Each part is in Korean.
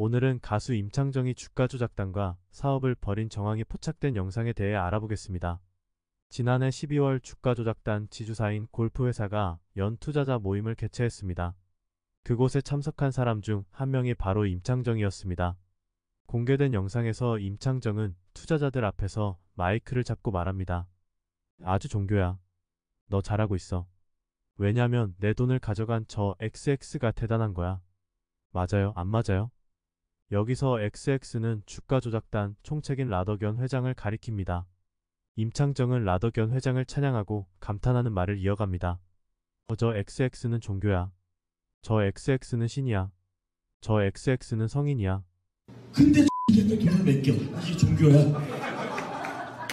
오늘은 가수 임창정이 주가 조작단과 사업을 벌인 정황이 포착된 영상에 대해 알아보겠습니다. 지난해 12월 주가 조작단 지주사인 골프회사가 연 투자자 모임을 개최했습니다. 그곳에 참석한 사람 중 한 명이 바로 임창정이었습니다. 공개된 영상에서 임창정은 투자자들 앞에서 마이크를 잡고 말합니다. 아주 종교야. 너 잘하고 있어. 왜냐면 내 돈을 가져간 저 XX가 대단한 거야. 맞아요, 안 맞아요? 여기서 XX는 주가 조작단 총책인 라더견 회장을 가리킵니다. 임창정은 라더견 회장을 찬양하고 감탄하는 말을 이어갑니다. 어, 저 XX는 종교야. 저 XX는 신이야. 저 XX는 성인이야. 근데 x 한 돈을 맡겨. 이게 종교야.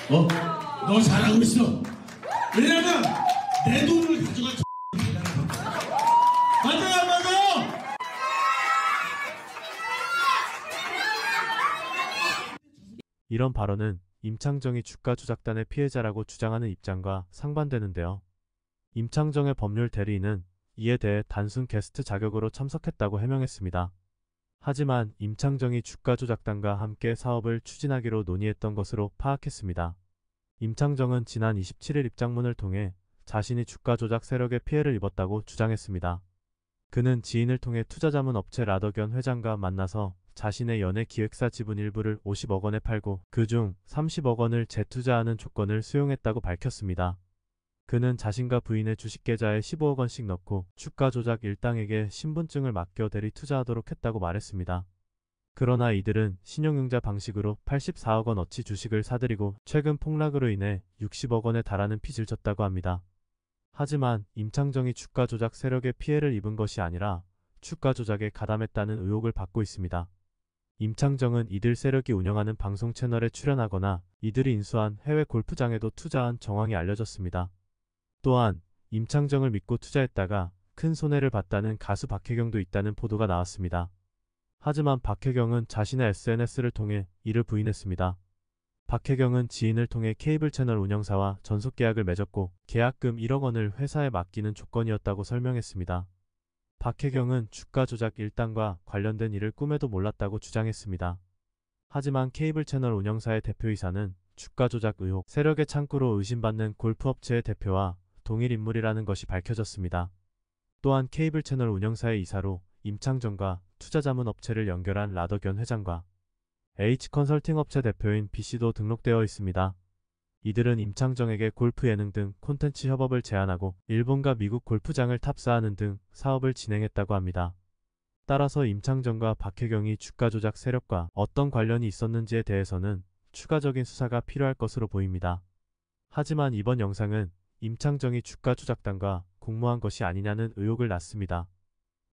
어? 너 잘하고 있어. 왜냐면 내 돈을 가져갈 이런 발언은 임창정이 주가 조작단의 피해자라고 주장하는 입장과 상반되는데요. 임창정의 법률 대리인은 이에 대해 단순 게스트 자격으로 참석했다고 해명했습니다. 하지만 임창정이 주가 조작단과 함께 사업을 추진하기로 논의했던 것으로 파악했습니다. 임창정은 지난 27일 입장문을 통해 자신이 주가 조작 세력의 피해를 입었다고 주장했습니다. 그는 지인을 통해 투자자문 업체 라더견 회장과 만나서 자신의 연예 기획사 지분 일부를 50억 원에 팔고 그 중 30억 원을 재투자하는 조건을 수용했다고 밝혔습니다. 그는 자신과 부인의 주식 계좌에 15억 원씩 넣고 주가 조작 일당에게 신분증을 맡겨 대리 투자하도록 했다고 말했습니다. 그러나 이들은 신용융자 방식으로 84억 원어치 주식을 사들이고 최근 폭락으로 인해 60억 원에 달하는 빚을 졌다고 합니다. 하지만 임창정이 주가 조작 세력의 피해를 입은 것이 아니라 주가 조작에 가담했다는 의혹을 받고 있습니다. 임창정은 이들 세력이 운영하는 방송 채널에 출연하거나 이들이 인수한 해외 골프장에도 투자한 정황이 알려졌습니다. 또한 임창정을 믿고 투자했다가 큰 손해를 봤다는 가수 박혜경도 있다는 보도가 나왔습니다. 하지만 박혜경은 자신의 SNS를 통해 이를 부인했습니다. 박혜경은 지인을 통해 케이블 채널 운영사와 전속 계약을 맺었고 계약금 1억 원을 회사에 맡기는 조건이었다고 설명했습니다. 박혜경은 주가 조작 일당과 관련된 일을 꿈에도 몰랐다고 주장했습니다. 하지만 케이블 채널 운영사의 대표이사는 주가 조작 의혹 세력의 창구로 의심받는 골프업체의 대표와 동일 인물이라는 것이 밝혀졌습니다. 또한 케이블 채널 운영사의 이사로 임창정과 투자자문업체를 연결한 라더견 회장과 H컨설팅업체 대표인 B씨도 등록되어 있습니다. 이들은 임창정에게 골프 예능 등 콘텐츠 협업을 제안하고 일본과 미국 골프장을 탑사하는 등 사업을 진행했다고 합니다. 따라서 임창정과 박혜경이 주가 조작 세력과 어떤 관련이 있었는지에 대해서는 추가적인 수사가 필요할 것으로 보입니다. 하지만 이번 영상은 임창정이 주가 조작단과 공모한 것이 아니냐는 의혹을 낳습니다.